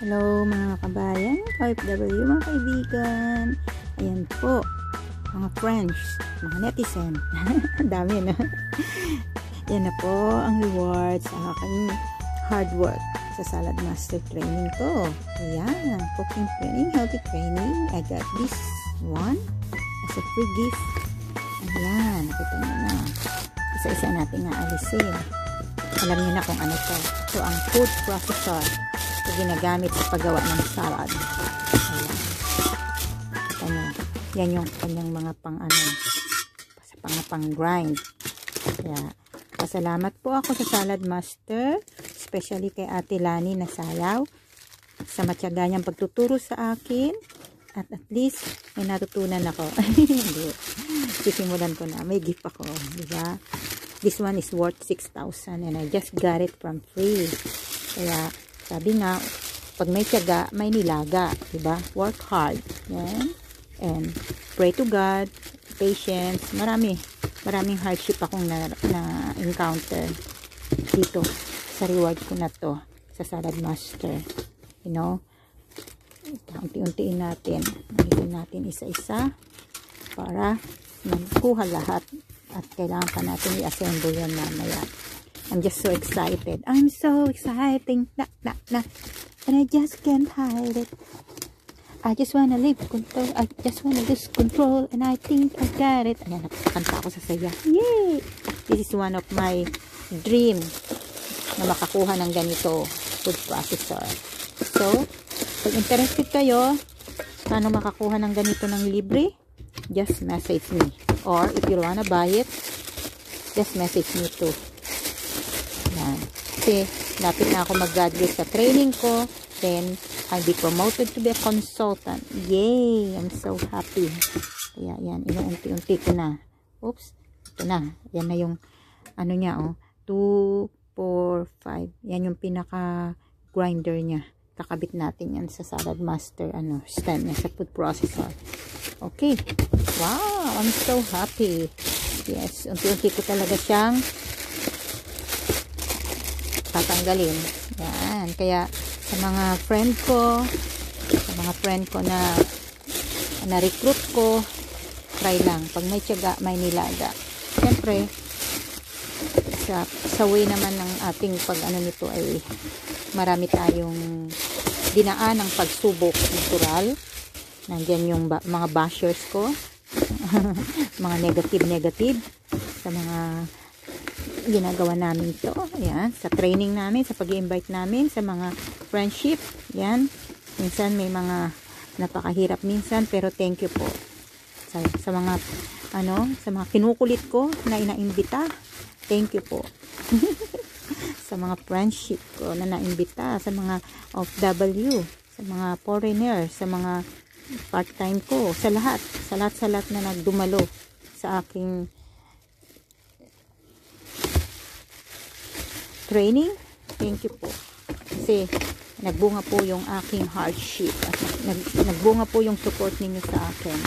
Hello mga kabayan, OFW mga kaibigan. Ayan po, mga friends, mga netizen. Dami na. Yan na po ang rewards sa aking hard work sa Salad Master training ko. Ayan, cooking training, healthy training. I got this one as a free gift. Ayan, nakita nyo na. Isa-isa natin nga alisin. Alam niyo na kung ano to. Ito ang food processor ito ginagamit sa paggawa ng salad. Ayan. Ito Yan yung kanyang mga pang ano. Sa pang pang grind. Kaya, pasalamat po ako sa salad master. Especially kay Ate Lani na sayaw. Sa matyaga niyang pagtuturo sa akin. At at least, may natutunan ako. Hindi. Sisimulan ko na. May gift ako. Diba? This one is worth 6,000 and I just got it from free. Kaya, sabi nga, pag may tiyaga, may nilaga. 'di ba? Work hard. Yan. And pray to God. Patience. Marami. Maraming hardship akong na-encounter na, na dito sa reward ko na to sa salad master. You know? Unti-untiin natin. Magiging natin isa-isa para magkuha lahat at kailangan pa natin i-assemble yan mamaya. I'm just so excited. I'm so excited. Na, na, na. And I just can't hide it. I just wanna live control. I just wanna lose control. And I think I got it. Ayan, nakakanta ako sa saya. Yay! This is one of my dream na makakuha ng ganito food processor. So, kung interested kayo, paano makakuha ng ganito ng libre, just message me. Or if you wanna buy it, just message me too kasi lapit na ako mag-graduate sa training ko. Then, I'll be promoted to be a consultant. Yay! I'm so happy. Kaya, yan. Inuunti-unti ko na. Oops. Ito na. Yan na yung, ano niya, oh. 2, 4, 5. Yan yung pinaka-grinder niya. Kakabit natin yan sa Salad Master, ano, stand niya, sa food processor. Okay. Wow! I'm so happy. Yes. Unti-unti ko talaga siyang tatanggalin. Yan. Kaya sa mga friend ko, sa mga friend ko na na-recruit ko, try lang. Pag may tiyaga, may nilaga. Siyempre, sa, sa way naman ng ating pag-ano nito ay marami tayong dinaan ng pagsubok natural. Nandiyan yung ba mga bashers ko. mga negative-negative sa mga ginagawa namin ito. Ayan, sa training namin, sa pag invite namin, sa mga friendship. Ayan, minsan may mga napakahirap minsan, pero thank you po sa, sa mga, ano, sa mga kinukulit ko na inaimbita. Thank you po. sa mga friendship ko na naimbita, sa mga OFW, sa mga foreigner, sa mga part-time ko, sa lahat, sa lahat-sa lahat na nagdumalo sa aking training. Thank you po. Kasi nagbunga po yung aking hardship. At nag, nagbunga po yung support ninyo sa akin.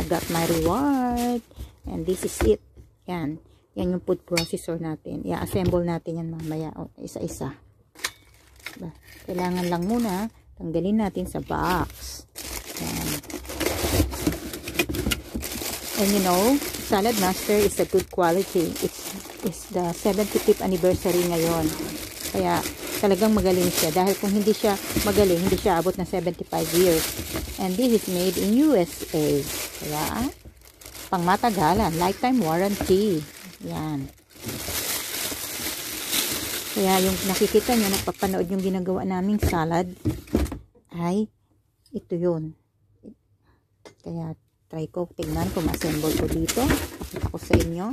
I got my reward. And this is it. Yan. Yan yung food processor natin. I-assemble natin yan mamaya. Isa-isa. Diba? Kailangan lang muna tanggalin natin sa box. Yan. And you know, Salad Master is a good quality. It's is the 75th anniversary ngayon. Kaya talagang magaling siya dahil kung hindi siya magaling, hindi siya abot na 75 years. And this is made in USA. Kaya pangmatagalan, lifetime warranty. Yan. Kaya yung nakikita nyo, napapanood yung ginagawa naming salad, ay ito yun. Kaya try ko, tingnan kung ma-assemble ko dito. Pakita ko sa inyo.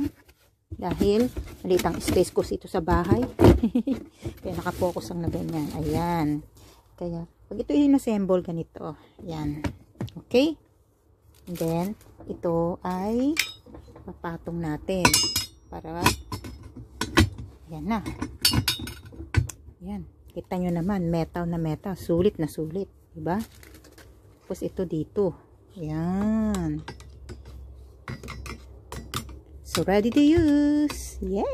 Dahil, maliit ang space ko dito sa bahay. Kaya nakapokus ang na ganyan. Ayan. Kaya, pag ito inassemble, ganito. Ayan. Okay? And then, ito ay papatong natin. Para, ayan na. Ayan. Kita nyo naman, metal na metal. Sulit na sulit. Diba? Tapos ito dito. Ayan. Ayan. So, ready to use! Yay!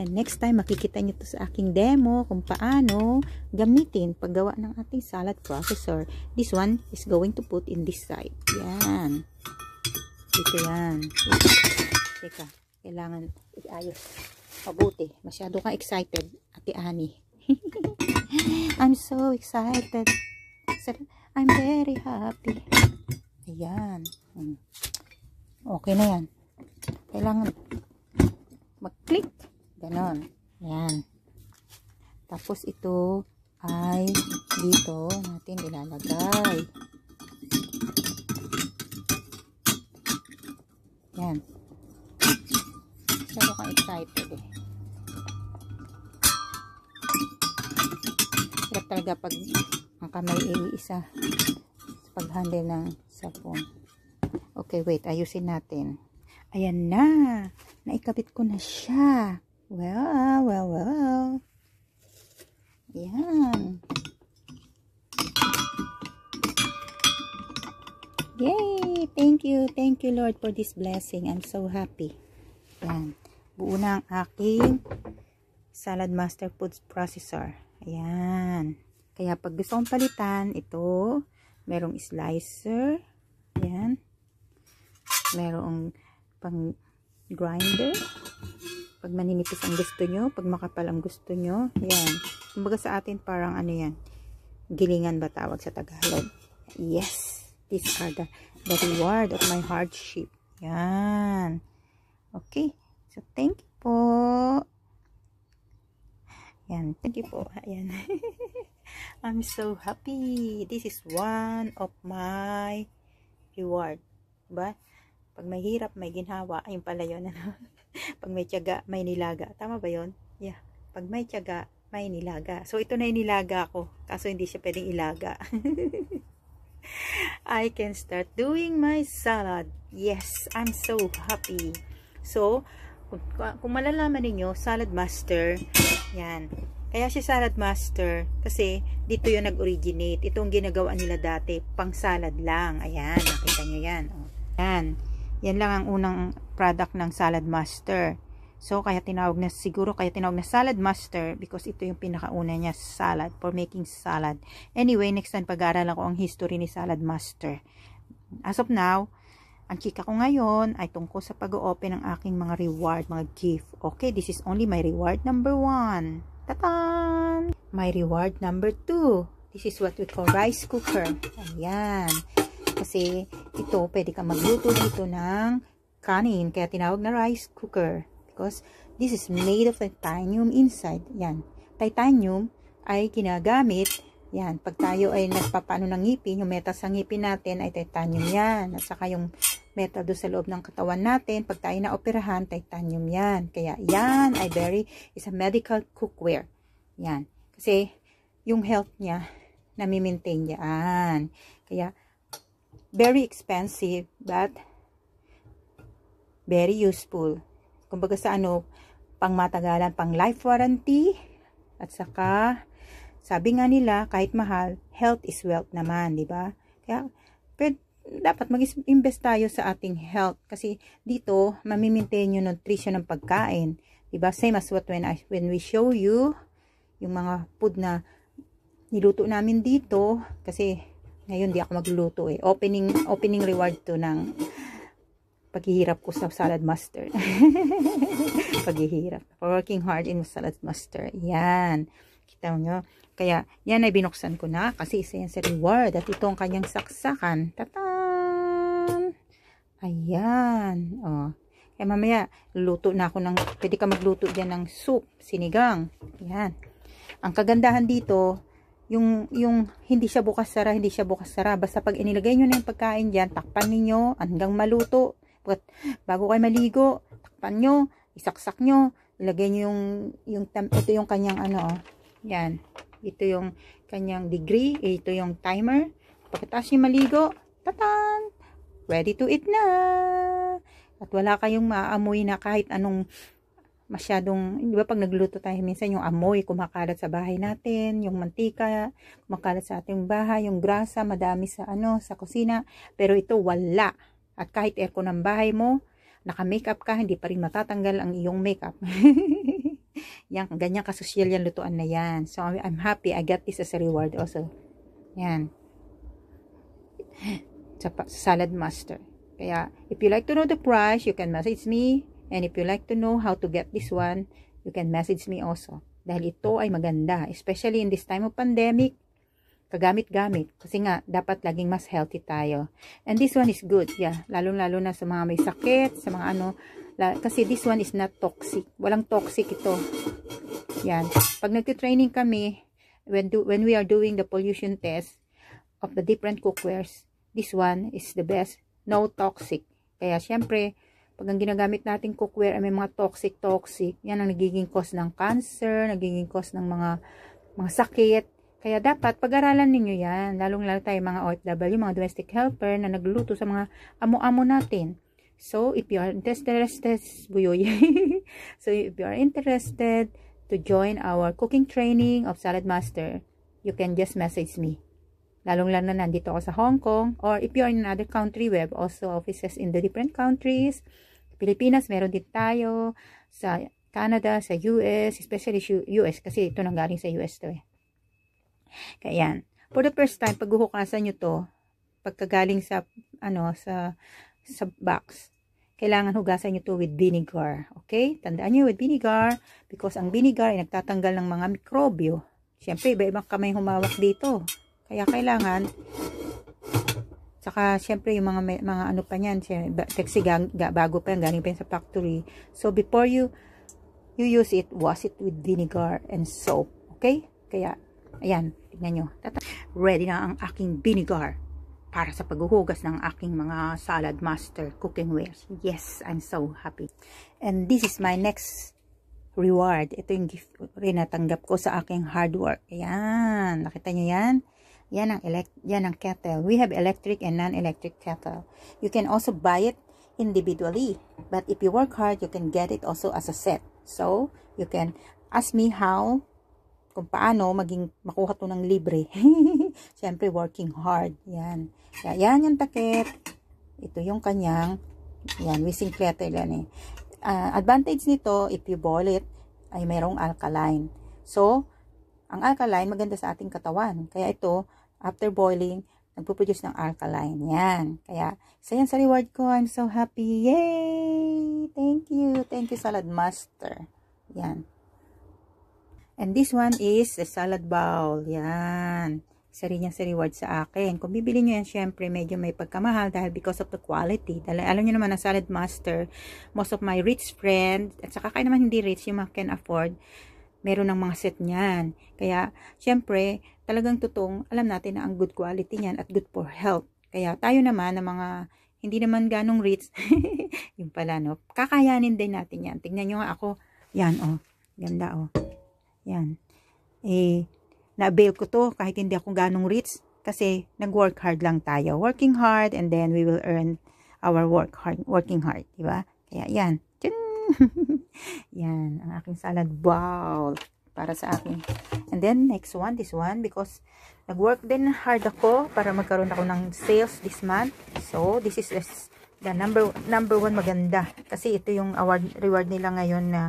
And next time, makikita nyo to sa aking demo kung paano gamitin paggawa ng ating salad processor. This one is going to put in this side. Yan. Ito yan. Teka, kailangan iayos. Pabuti. Masyado kang excited, Ate Ani. I'm so excited. I'm very happy. Ayan. Hmm. Okay na yan kailangan mag-click. Ganon. Yan. Tapos ito ay dito natin ilalagay. Yan. Masyado kang excited eh. Hirap talaga pag ang kamay iisa sa pag-handle ng cellphone. Okay, wait. Ayusin natin. Ayan na. Naikabit ko na siya. Well, well, well. Ayan. Yay! Thank you, thank you Lord for this blessing. I'm so happy. Ayan. Buo na ang aking Salad Master Foods Processor. Ayan. Kaya pag gusto kong palitan, ito, merong slicer. Ayan. Merong pang grinder. Pag maninipis ang gusto nyo, pag makapal ang gusto nyo, yan. Kumbaga sa atin parang ano yan, gilingan ba tawag sa Tagalog? Yes, these are the, the reward of my hardship. Yan. Okay. So, thank you po. Yan. Thank you po. Ayan. I'm so happy. This is one of my reward. Diba? Pag may hirap, may ginhawa, ayun pala yun. Ano? Pag may tiyaga, may nilaga. Tama ba yun? Yeah. Pag may tiyaga, may nilaga. So, ito na yung nilaga ko. Kaso hindi siya pwedeng ilaga. I can start doing my salad. Yes, I'm so happy. So, kung, malalaman ninyo, salad master, yan. Kaya si salad master, kasi dito yung nag-originate. Itong ginagawa nila dati, pang salad lang. Ayan, nakita nyo yan. O, oh. yan. Yan lang ang unang product ng Salad Master. So, kaya tinawag na, siguro kaya tinawag na Salad Master because ito yung pinakauna niya, salad, for making salad. Anyway, next time pag-aaralan ko ang history ni Salad Master. As of now, ang chika ko ngayon ay tungkol sa pag-open ng aking mga reward, mga gift. Okay, this is only my reward number one. Tatan! My reward number two. This is what we call rice cooker. Ayan. Kasi ito, pwede kang magluto dito ng kanin. Kaya tinawag na rice cooker. Because this is made of titanium inside. Yan. Titanium ay ginagamit. Yan. Pag tayo ay nagpapano ng ngipin, yung metal sa ngipin natin ay titanium yan. At saka yung metal do sa loob ng katawan natin, pag tayo naoperahan, titanium yan. Kaya yan ay very, is a medical cookware. Yan. Kasi yung health niya, nami-maintain yan. Kaya, very expensive but very useful. Kumbaga sa ano, pang matagalan, pang life warranty at saka sabi nga nila kahit mahal, health is wealth naman, di ba? Kaya pwede, dapat mag-invest tayo sa ating health kasi dito mamimaintain yung nutrition ng pagkain, 'di ba? Same as what when I, when we show you yung mga food na niluto namin dito kasi ngayon, di ako magluto eh. Opening, opening reward to ng paghihirap ko sa salad master. paghihirap. Working hard in salad master. Yan. Kita nyo. Kaya, yan ay binuksan ko na kasi isa yan sa reward. At itong kanyang saksakan. Tataan! Ayan. Oh. Kaya mamaya, luto na ako ng, pwede ka magluto diyan ng soup, sinigang. Yan. Ang kagandahan dito, yung, yung hindi siya bukas sara, hindi siya bukas sara. Basta pag inilagay nyo na yung pagkain diyan, takpan niyo hanggang maluto. But, bago kayo maligo, takpan niyo, isaksak niyo, ilagay niyo yung, yung ito yung kanyang ano, oh. yan. Ito yung kanyang degree, ito yung timer. Pagkatapos nyo maligo, tatan! Ready to eat na! At wala kayong maamoy na kahit anong masyadong, di ba pag nagluto tayo minsan yung amoy kumakalat sa bahay natin, yung mantika kumakalat sa ating bahay, yung grasa madami sa ano, sa kusina, pero ito wala. At kahit aircon ng bahay mo, naka-makeup ka, hindi pa rin matatanggal ang iyong makeup. yan, ganyan kasosyal yan lutuan na yan. So I'm happy I got this as a reward also. Yan. Sa salad master. Kaya, if you like to know the price, you can message me And if you like to know how to get this one, you can message me also. Dahil ito ay maganda, especially in this time of pandemic, kagamit-gamit. Kasi nga, dapat laging mas healthy tayo. And this one is good, yeah. lalong lalo na sa mga may sakit, sa mga ano. kasi this one is not toxic. Walang toxic ito. Yan. Pag nagtitraining kami, when, do, when we are doing the pollution test of the different cookwares, this one is the best. No toxic. Kaya, syempre, pag ang ginagamit nating cookware ay may mga toxic-toxic, yan ang nagiging cause ng cancer, nagiging cause ng mga, mga sakit. Kaya dapat pag-aralan ninyo yan, lalong-lalo tayo mga OFW, mga domestic helper na nagluluto sa mga amo-amo natin. So, if you are interested, buyoy. so, if you are interested to join our cooking training of Salad Master, you can just message me lalong lalo na nandito ako sa Hong Kong or if you are in another country we have also offices in the different countries Pilipinas, meron din tayo. Sa Canada, sa US, especially US kasi ito nang galing sa US to eh. Kaya yan. For the first time, pag huhukasan niyo to, pagkagaling sa, ano, sa, sa box, kailangan hugasan niyo to with vinegar. Okay? Tandaan niyo with vinegar because ang vinegar ay nagtatanggal ng mga mikrobyo. Siyempre, iba-ibang kamay humawak dito. Kaya kailangan Saka, syempre, yung mga, mga ano pa niyan, taxi bago pa yan, galing pa yan sa factory. So, before you, you use it, wash it with vinegar and soap. Okay? Kaya, ayan, tingnan niyo. Ready na ang aking vinegar para sa paghuhugas ng aking mga salad master cooking wares. Yes, I'm so happy. And this is my next reward. Ito yung gift rin natanggap ko sa aking hard work. Ayan, nakita niyo yan? Yan ang, elect, yan ang kettle. We have electric and non-electric kettle. You can also buy it individually. But if you work hard, you can get it also as a set. So, you can ask me how, kung paano maging makuha to ng libre. Siyempre, working hard. Yan. Yan yung takip. Ito yung kanyang, yan, wishing kettle yan eh. Ah, uh, advantage nito, if you boil it, ay mayroong alkaline. So, ang alkaline maganda sa ating katawan. Kaya ito, after boiling, nagpo-produce ng alkaline. Yan. Kaya, isa yan sa reward ko. I'm so happy. Yay! Thank you. Thank you, Salad Master. Yan. And this one is the salad bowl. Yan. Isa rin yan sa reward sa akin. Kung bibili nyo yan, syempre, medyo may pagkamahal dahil because of the quality. Dahil, alam nyo naman na Salad Master, most of my rich friends, at saka kayo naman hindi rich, yung can afford, meron ng mga set niyan. Kaya, syempre, talagang totoong alam natin na ang good quality niyan at good for health. Kaya tayo naman ng mga hindi naman ganong rich, yung pala no, kakayanin din natin yan. Tingnan nyo nga ako, yan oh, ganda oh, yan. Eh, na-avail ko to kahit hindi ako ganong rich kasi nag-work hard lang tayo. Working hard and then we will earn our work hard, working hard, di ba? Kaya yan. Tiyun! Yan, ang aking salad bowl para sa akin. And then, next one, this one, because nag-work din hard ako para magkaroon ako ng sales this month. So, this is the number number one maganda. Kasi ito yung award, reward nila ngayon na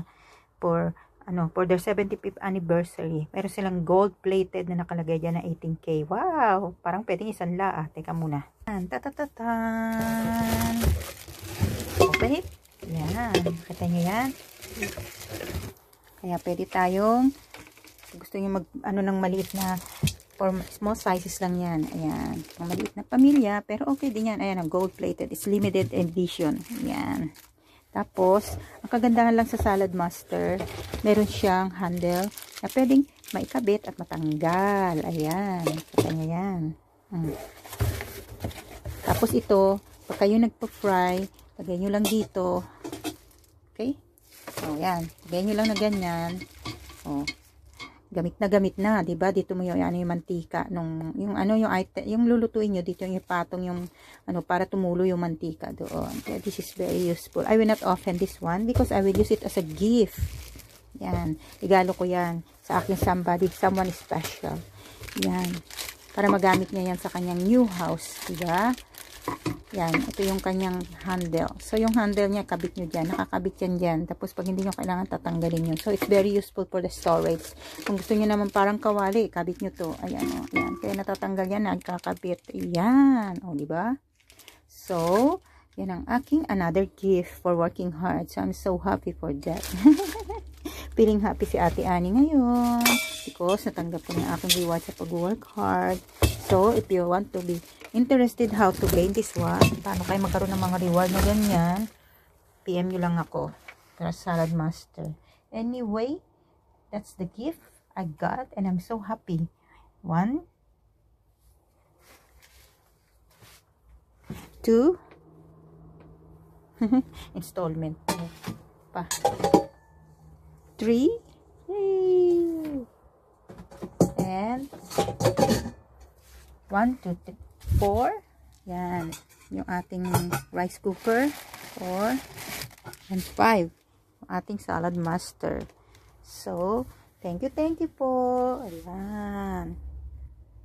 for ano, for their 75th anniversary. Meron silang gold-plated na nakalagay dyan na 18K. Wow! Parang pwedeng la ah. Teka muna. Ta -ta. Open it. Yan. Kita nyo yan. Kaya pwede tayong gusto nyo mag ano ng maliit na or small sizes lang yan. Ayan. Pang maliit na pamilya. Pero okay din yan. Ayan. Gold plated. It's limited edition. Ayan. Tapos, ang kagandahan lang sa Salad Master, meron siyang handle na pwedeng maikabit at matanggal. Ayan. Kita nyo yan. Hmm. Tapos ito, pag kayo nagpa-fry, Lagay nyo lang dito. Okay? O, oh, yan. Lagay nyo lang na ganyan. O. Oh. Gamit na gamit na. ba diba? Dito mo yung, ano, yung mantika. Nung, yung ano yung item, yung lulutuin nyo. Dito yung ipatong yung, ano, para tumulo yung mantika doon. Kaya this is very useful. I will not often this one because I will use it as a gift. Yan. Igalo ko yan sa aking somebody, someone special. Yan. Para magamit niya yan sa kanyang new house. Diba? Yan, ito yung kanyang handle. So, yung handle niya, kabit nyo dyan. Nakakabit yan dyan. Tapos, pag hindi nyo kailangan, tatanggalin yun. So, it's very useful for the storage. Kung gusto nyo naman parang kawali, kabit nyo to. Ayan, o. Oh, Ayan. Kaya natatanggal yan, nagkakabit. Ayan. O, oh, diba? So, yan ang aking another gift for working hard. So, I'm so happy for that. Feeling happy si Ate Ani ngayon. Because, natanggap ko ng aking reward sa pag-work hard. So, if you want to be interested how to gain this one, paano kayo magkaroon ng mga reward na ganyan, PM nyo lang ako. Para Salad Master. Anyway, that's the gift I got and I'm so happy. One, two, installment pa. Three, yay! And 1, 2, 3, 4. Yan. Yung ating rice cooker. 4 and 5. Ating salad master. So, thank you, thank you po. Ayan.